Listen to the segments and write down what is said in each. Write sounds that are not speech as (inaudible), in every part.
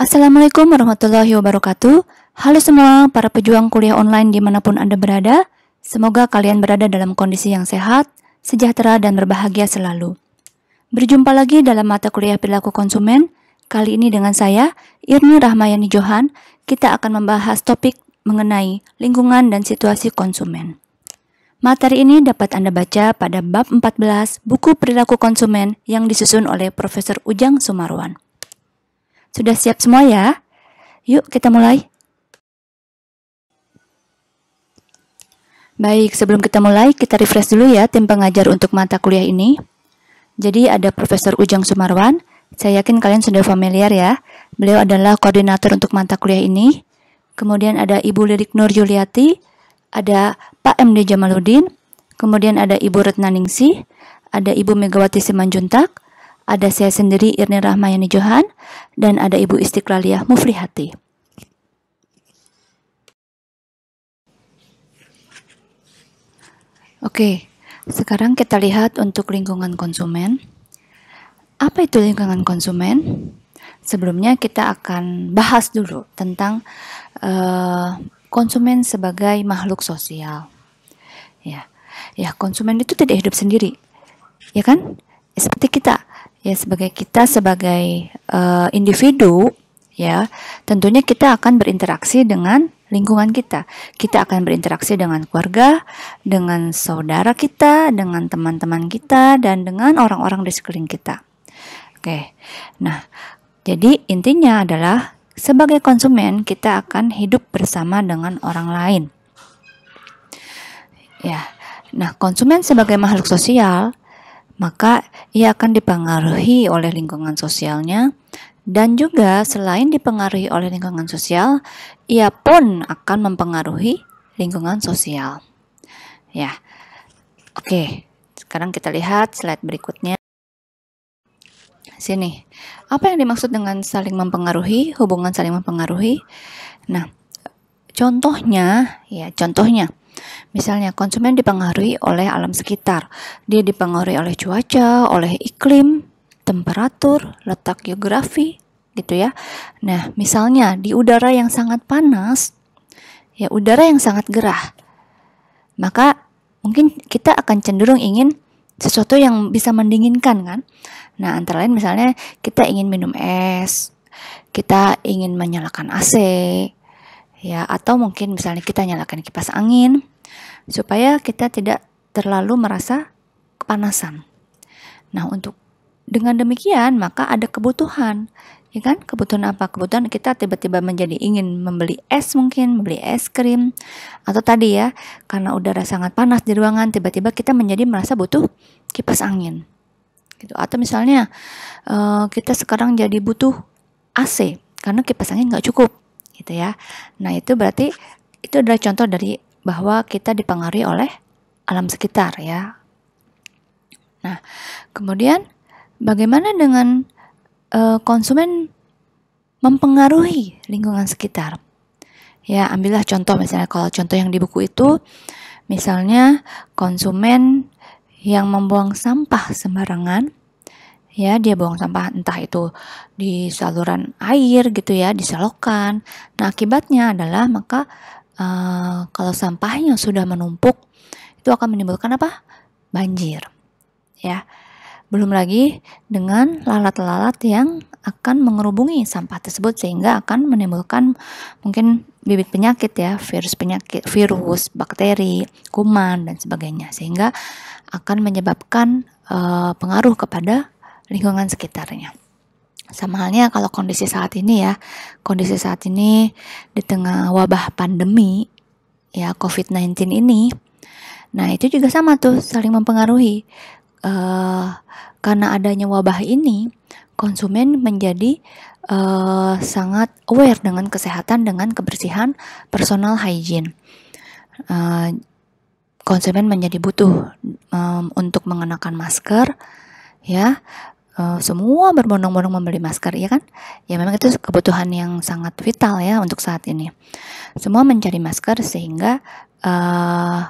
Assalamualaikum warahmatullahi wabarakatuh. Halo semua para pejuang kuliah online dimanapun Anda berada. Semoga kalian berada dalam kondisi yang sehat, sejahtera, dan berbahagia selalu. Berjumpa lagi dalam mata kuliah perilaku konsumen. Kali ini dengan saya, Irni Rahmayani Johan, kita akan membahas topik mengenai lingkungan dan situasi konsumen. Materi ini dapat Anda baca pada bab 14 buku perilaku konsumen yang disusun oleh Profesor Ujang Sumarwan. Sudah siap semua ya? Yuk kita mulai. Baik, sebelum kita mulai, kita refresh dulu ya tim pengajar untuk mata kuliah ini. Jadi ada Profesor Ujang Sumarwan, saya yakin kalian sudah familiar ya. Beliau adalah koordinator untuk mata kuliah ini. Kemudian ada Ibu Lirik Nur Yuliati, ada Pak MD Jamaluddin, kemudian ada Ibu Retna Ningsih, ada Ibu Megawati Simanjuntak, ada saya sendiri Irni Rahmayani Johan, dan ada Ibu Istiqlaliah Muflihati. Oke, sekarang kita lihat untuk lingkungan konsumen. Apa itu lingkungan konsumen? Sebelumnya kita akan bahas dulu tentang uh, konsumen sebagai makhluk sosial. Ya, ya konsumen itu tidak hidup sendiri, ya kan? seperti kita ya sebagai kita sebagai uh, individu ya tentunya kita akan berinteraksi dengan lingkungan kita kita akan berinteraksi dengan keluarga dengan saudara kita dengan teman-teman kita dan dengan orang-orang di sekeliling kita oke nah jadi intinya adalah sebagai konsumen kita akan hidup bersama dengan orang lain ya nah konsumen sebagai makhluk sosial maka ia akan dipengaruhi oleh lingkungan sosialnya dan juga selain dipengaruhi oleh lingkungan sosial, ia pun akan mempengaruhi lingkungan sosial. Ya. Oke, sekarang kita lihat slide berikutnya. Sini. Apa yang dimaksud dengan saling mempengaruhi? Hubungan saling mempengaruhi. Nah, contohnya ya, contohnya Misalnya, konsumen dipengaruhi oleh alam sekitar. Dia dipengaruhi oleh cuaca, oleh iklim, temperatur, letak geografi, gitu ya. Nah, misalnya di udara yang sangat panas, ya udara yang sangat gerah, maka mungkin kita akan cenderung ingin sesuatu yang bisa mendinginkan kan. Nah, antara lain misalnya kita ingin minum es, kita ingin menyalakan AC, ya atau mungkin misalnya kita nyalakan kipas angin supaya kita tidak terlalu merasa kepanasan. Nah, untuk dengan demikian maka ada kebutuhan, ya kan? Kebutuhan apa? Kebutuhan kita tiba-tiba menjadi ingin membeli es mungkin, membeli es krim atau tadi ya, karena udara sangat panas di ruangan tiba-tiba kita menjadi merasa butuh kipas angin. Gitu. Atau misalnya uh, kita sekarang jadi butuh AC karena kipas angin nggak cukup gitu ya. Nah, itu berarti itu adalah contoh dari bahwa kita dipengaruhi oleh alam sekitar ya. Nah, kemudian bagaimana dengan uh, konsumen mempengaruhi lingkungan sekitar? Ya, ambillah contoh misalnya kalau contoh yang di buku itu misalnya konsumen yang membuang sampah sembarangan ya dia buang sampah entah itu di saluran air gitu ya di selokan nah akibatnya adalah maka uh, kalau sampahnya sudah menumpuk itu akan menimbulkan apa banjir ya belum lagi dengan lalat-lalat yang akan mengerubungi sampah tersebut sehingga akan menimbulkan mungkin bibit penyakit ya, virus penyakit, virus, bakteri, kuman dan sebagainya sehingga akan menyebabkan uh, pengaruh kepada lingkungan sekitarnya. Sama halnya kalau kondisi saat ini ya, kondisi saat ini di tengah wabah pandemi ya COVID-19 ini, nah itu juga sama tuh saling mempengaruhi. Uh, karena adanya wabah ini, konsumen menjadi uh, sangat aware dengan kesehatan, dengan kebersihan, personal hygiene. Uh, konsumen menjadi butuh um, untuk mengenakan masker, ya Eh, semua berbondong-bondong membeli masker, ya kan? Ya memang itu kebutuhan yang sangat vital ya untuk saat ini. Semua mencari masker sehingga uh,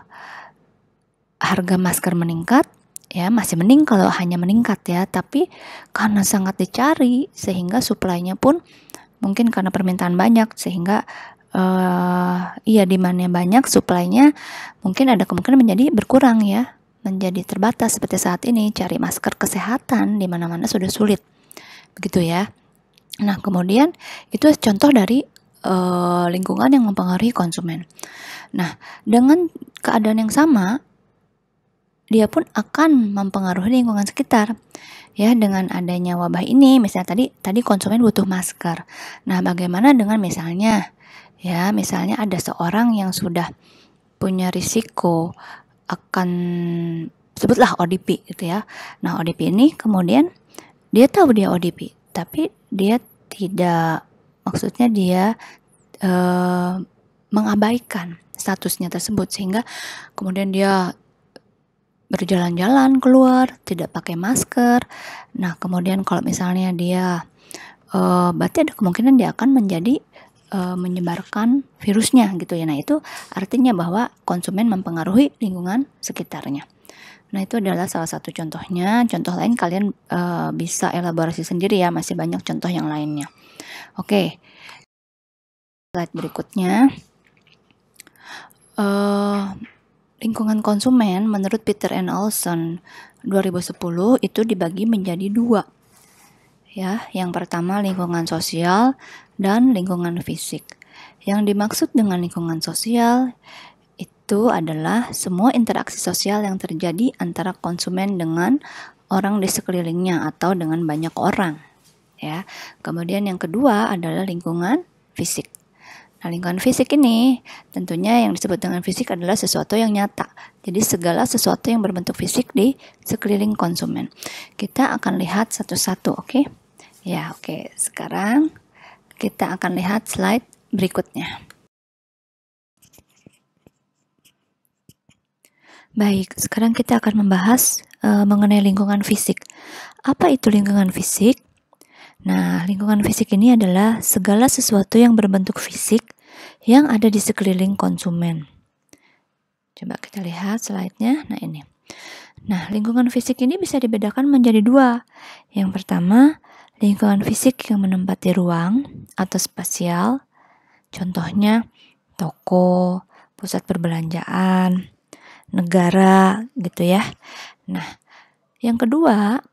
harga masker meningkat, ya masih mending kalau hanya meningkat ya tapi karena sangat dicari sehingga suplainya pun mungkin karena permintaan banyak sehingga uh, iya demandnya banyak suplainya mungkin ada kemungkinan menjadi berkurang ya menjadi terbatas seperti saat ini, cari masker kesehatan di mana-mana sudah sulit. Begitu ya. Nah, kemudian itu contoh dari e, lingkungan yang mempengaruhi konsumen. Nah, dengan keadaan yang sama, dia pun akan mempengaruhi lingkungan sekitar. Ya, dengan adanya wabah ini, misalnya tadi tadi konsumen butuh masker. Nah, bagaimana dengan misalnya ya, misalnya ada seorang yang sudah punya risiko akan sebutlah ODP gitu ya. Nah, ODP ini kemudian dia tahu dia ODP, tapi dia tidak maksudnya dia e, mengabaikan statusnya tersebut sehingga kemudian dia berjalan-jalan keluar tidak pakai masker. Nah, kemudian kalau misalnya dia e, berarti ada kemungkinan dia akan menjadi e, menyebarkan virusnya gitu ya. Nah, itu artinya bahwa konsumen mempengaruhi lingkungan sekitarnya. Nah, itu adalah salah satu contohnya. Contoh lain kalian e, bisa elaborasi sendiri ya, masih banyak contoh yang lainnya. Oke. Slide berikutnya. E, lingkungan konsumen menurut Peter and Olson 2010 itu dibagi menjadi dua. Ya, yang pertama lingkungan sosial dan lingkungan fisik. Yang dimaksud dengan lingkungan sosial itu adalah semua interaksi sosial yang terjadi antara konsumen dengan orang di sekelilingnya atau dengan banyak orang. Ya. Kemudian yang kedua adalah lingkungan fisik. Nah, lingkungan fisik ini tentunya yang disebut dengan fisik adalah sesuatu yang nyata. Jadi segala sesuatu yang berbentuk fisik di sekeliling konsumen. Kita akan lihat satu-satu, oke? okay? Ya, oke. Okay. Sekarang kita akan lihat slide berikutnya. Baik, sekarang kita akan membahas e, mengenai lingkungan fisik. Apa itu lingkungan fisik? Nah, lingkungan fisik ini adalah segala sesuatu yang berbentuk fisik yang ada di sekeliling konsumen. Coba kita lihat slide-nya. Nah, ini. Nah, lingkungan fisik ini bisa dibedakan menjadi dua. Yang pertama, lingkungan fisik yang menempati ruang atau spasial, contohnya toko, pusat perbelanjaan, negara gitu ya. Nah, yang kedua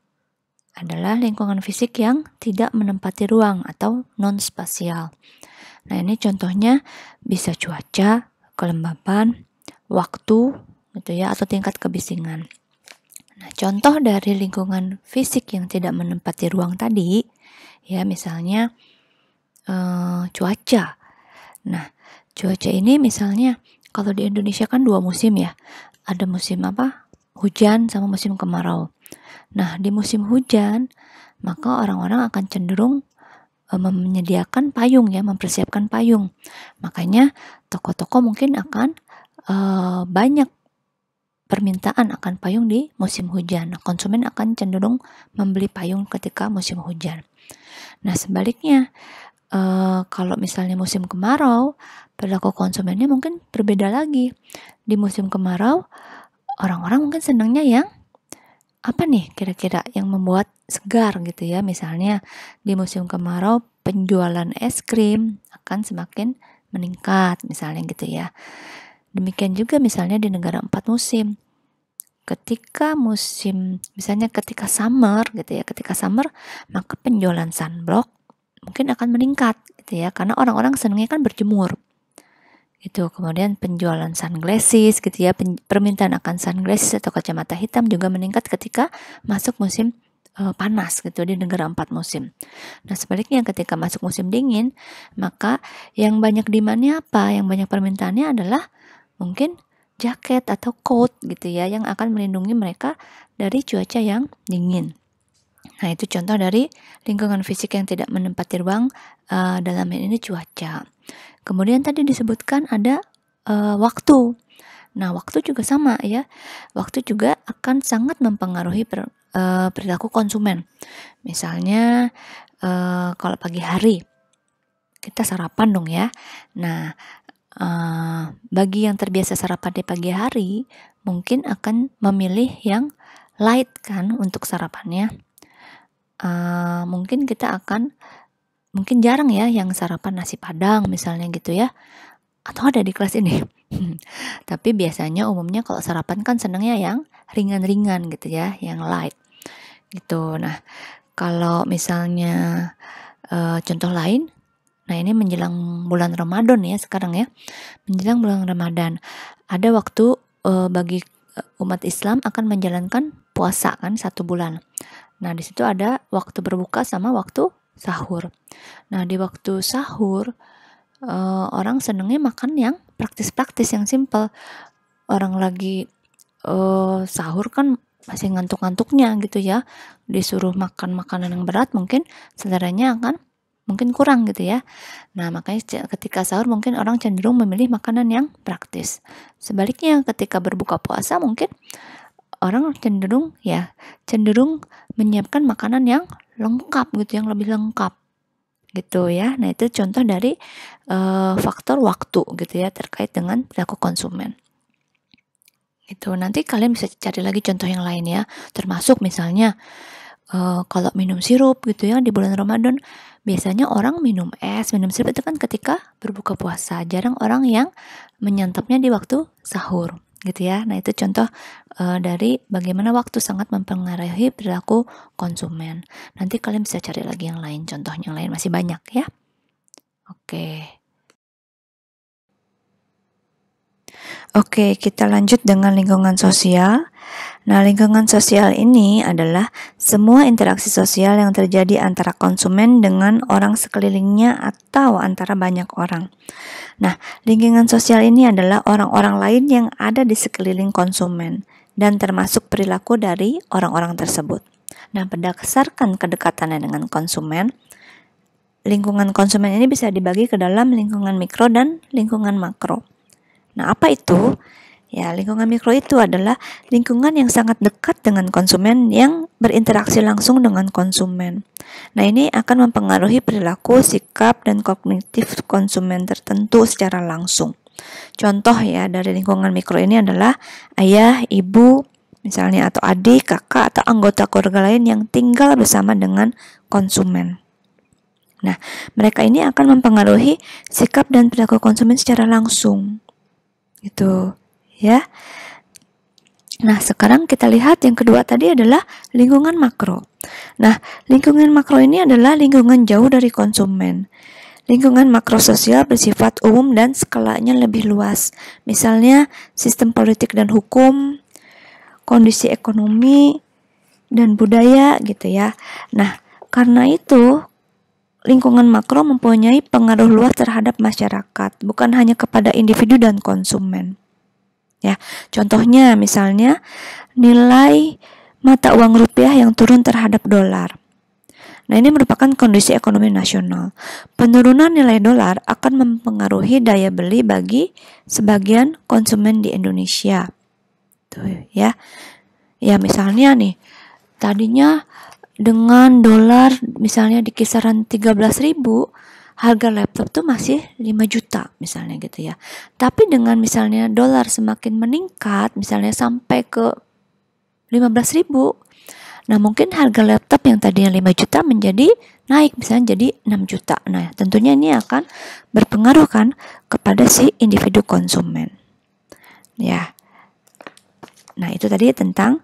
adalah lingkungan fisik yang tidak menempati ruang atau non spasial. Nah, ini contohnya bisa cuaca, kelembapan, waktu gitu ya atau tingkat kebisingan. Nah, contoh dari lingkungan fisik yang tidak menempati ruang tadi, ya misalnya eh, cuaca. Nah, cuaca ini misalnya kalau di Indonesia kan dua musim ya, ada musim apa? Hujan sama musim kemarau. Nah, di musim hujan, maka orang-orang akan cenderung eh, menyediakan payung ya, mempersiapkan payung. Makanya toko-toko mungkin akan uh, banyak permintaan akan payung di musim hujan. konsumen akan cenderung membeli payung ketika musim hujan. Nah, sebaliknya, e, kalau misalnya musim kemarau, perilaku konsumennya mungkin berbeda lagi. Di musim kemarau, orang-orang mungkin senangnya yang apa nih kira-kira yang membuat segar gitu ya. Misalnya di musim kemarau penjualan es krim akan semakin meningkat misalnya gitu ya. Demikian juga misalnya di negara empat musim. Ketika musim, misalnya ketika summer gitu ya, ketika summer maka penjualan sunblock mungkin akan meningkat gitu ya, karena orang-orang senangnya kan berjemur gitu kemudian penjualan sunglasses gitu ya permintaan akan sunglasses atau kacamata hitam juga meningkat ketika masuk musim eh, panas gitu di negara empat musim nah sebaliknya ketika masuk musim dingin maka yang banyak demandnya apa yang banyak permintaannya adalah mungkin jaket atau coat gitu ya yang akan melindungi mereka dari cuaca yang dingin. Nah, itu contoh dari lingkungan fisik yang tidak menempati ruang uh, dalam ini cuaca. Kemudian tadi disebutkan ada uh, waktu. Nah, waktu juga sama ya. Waktu juga akan sangat mempengaruhi per, uh, perilaku konsumen. Misalnya uh, kalau pagi hari kita sarapan dong ya. Nah, uh, bagi yang terbiasa sarapan di pagi hari, mungkin akan memilih yang light kan untuk sarapannya. Uh, mungkin kita akan mungkin jarang ya yang sarapan nasi padang misalnya gitu ya atau ada di kelas ini. (laughs) Tapi biasanya umumnya kalau sarapan kan senangnya yang ringan-ringan gitu ya, yang light. Gitu. Nah, kalau misalnya e, contoh lain Nah, ini menjelang bulan Ramadan ya sekarang ya. Menjelang bulan Ramadan ada waktu uh, bagi eh, umat Islam akan menjalankan puasa kan satu bulan. Nah, di situ ada waktu berbuka sama waktu sahur. Nah, di waktu sahur uh, orang senengnya makan yang praktis-praktis yang simple. Orang lagi uh, sahur kan masih ngantuk-ngantuknya gitu ya. Disuruh makan makanan yang berat mungkin saudaranya akan mungkin kurang gitu ya. Nah, makanya ketika sahur mungkin orang cenderung memilih makanan yang praktis. Sebaliknya, ketika berbuka puasa mungkin orang cenderung ya, cenderung menyiapkan makanan yang lengkap gitu, yang lebih lengkap gitu ya. Nah, itu contoh dari uh, faktor waktu gitu ya terkait dengan perilaku konsumen Itu nanti kalian bisa cari lagi contoh yang lain ya termasuk misalnya uh, kalau minum sirup gitu ya di bulan Ramadan biasanya orang minum es, minum sirup itu kan ketika berbuka puasa. Jarang orang yang menyantapnya di waktu sahur gitu ya. Nah, itu contoh uh, dari bagaimana waktu sangat mempengaruhi perilaku konsumen. Nanti kalian bisa cari lagi yang lain, contohnya yang lain masih banyak ya. Oke. Oke, kita lanjut dengan lingkungan sosial. Nah, lingkungan sosial ini adalah semua interaksi sosial yang terjadi antara konsumen dengan orang sekelilingnya atau antara banyak orang. Nah, lingkungan sosial ini adalah orang-orang lain yang ada di sekeliling konsumen dan termasuk perilaku dari orang-orang tersebut. Nah, berdasarkan kedekatannya dengan konsumen, lingkungan konsumen ini bisa dibagi ke dalam lingkungan mikro dan lingkungan makro. Nah, apa itu? Hmm Ya, lingkungan mikro itu adalah lingkungan yang sangat dekat dengan konsumen yang berinteraksi langsung dengan konsumen. Nah, ini akan mempengaruhi perilaku, sikap, dan kognitif konsumen tertentu secara langsung. Contoh ya dari lingkungan mikro ini adalah ayah, ibu, misalnya atau adik, kakak, atau anggota keluarga lain yang tinggal bersama dengan konsumen. Nah, mereka ini akan mempengaruhi sikap dan perilaku konsumen secara langsung. Itu ya. Nah, sekarang kita lihat yang kedua tadi adalah lingkungan makro. Nah, lingkungan makro ini adalah lingkungan jauh dari konsumen. Lingkungan makro sosial bersifat umum dan skalanya lebih luas. Misalnya, sistem politik dan hukum, kondisi ekonomi, dan budaya gitu ya. Nah, karena itu lingkungan makro mempunyai pengaruh luas terhadap masyarakat, bukan hanya kepada individu dan konsumen. Ya, contohnya misalnya nilai mata uang rupiah yang turun terhadap dolar. Nah, ini merupakan kondisi ekonomi nasional. Penurunan nilai dolar akan mempengaruhi daya beli bagi sebagian konsumen di Indonesia. Tuh, ya. Ya, misalnya nih, tadinya dengan dolar misalnya di kisaran 13.000 harga laptop tuh masih 5 juta misalnya gitu ya. Tapi dengan misalnya dolar semakin meningkat misalnya sampai ke 15 ribu. Nah mungkin harga laptop yang tadinya 5 juta menjadi naik misalnya jadi 6 juta. Nah tentunya ini akan berpengaruh kan kepada si individu konsumen. Ya. Nah itu tadi tentang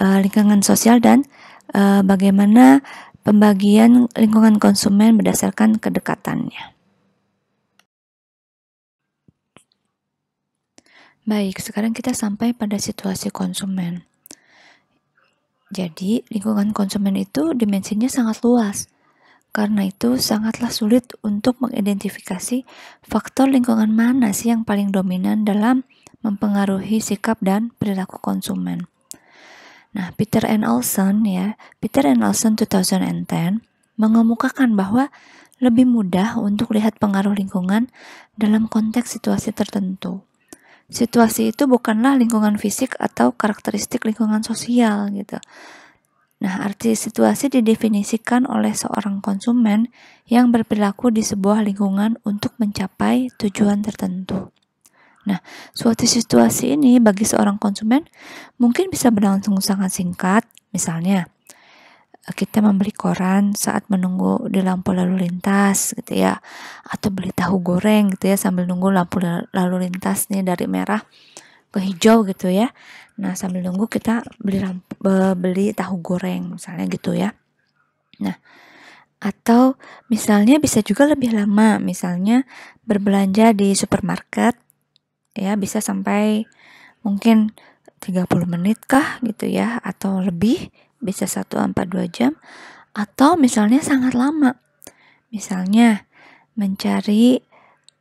uh, lingkungan sosial dan uh, bagaimana pembagian lingkungan konsumen berdasarkan kedekatannya. Baik, sekarang kita sampai pada situasi konsumen. Jadi, lingkungan konsumen itu dimensinya sangat luas. Karena itu, sangatlah sulit untuk mengidentifikasi faktor lingkungan mana sih yang paling dominan dalam mempengaruhi sikap dan perilaku konsumen. Nah, Peter and Olson ya, Peter and Olson 2010 mengemukakan bahwa lebih mudah untuk lihat pengaruh lingkungan dalam konteks situasi tertentu. Situasi itu bukanlah lingkungan fisik atau karakteristik lingkungan sosial gitu. Nah, arti situasi didefinisikan oleh seorang konsumen yang berperilaku di sebuah lingkungan untuk mencapai tujuan tertentu. Nah, suatu situasi ini bagi seorang konsumen mungkin bisa berlangsung sangat singkat, misalnya kita membeli koran saat menunggu di lampu lalu lintas gitu ya atau beli tahu goreng gitu ya sambil nunggu lampu lalu lintas nih dari merah ke hijau gitu ya nah sambil nunggu kita beli lampu, beli tahu goreng misalnya gitu ya nah atau misalnya bisa juga lebih lama misalnya berbelanja di supermarket ya bisa sampai mungkin 30 menit kah gitu ya atau lebih bisa 1 sampai 2 jam atau misalnya sangat lama. Misalnya mencari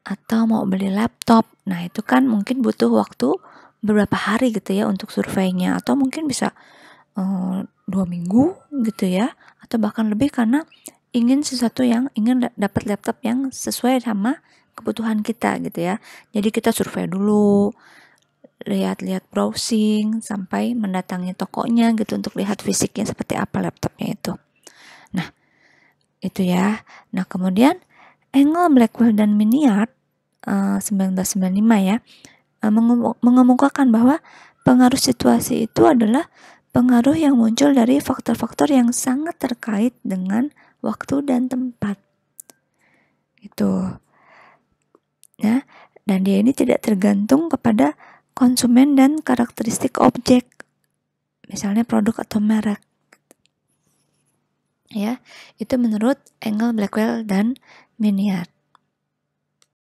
atau mau beli laptop. Nah, itu kan mungkin butuh waktu beberapa hari gitu ya untuk surveinya atau mungkin bisa eh, dua minggu gitu ya atau bahkan lebih karena ingin sesuatu yang ingin dapat laptop yang sesuai sama kebutuhan kita gitu ya. Jadi kita survei dulu, lihat-lihat browsing sampai mendatangi tokonya gitu untuk lihat fisiknya seperti apa laptopnya itu. Nah, itu ya. Nah, kemudian Engel, Blackwell, dan Miniat uh, 1995 ya uh, ya mengemukakan bahwa pengaruh situasi itu adalah pengaruh yang muncul dari faktor-faktor yang sangat terkait dengan waktu dan tempat. Itu. Ya, dan dia ini tidak tergantung kepada konsumen dan karakteristik objek, misalnya produk atau merek. Ya, itu menurut Engel, Blackwell, dan Minyard.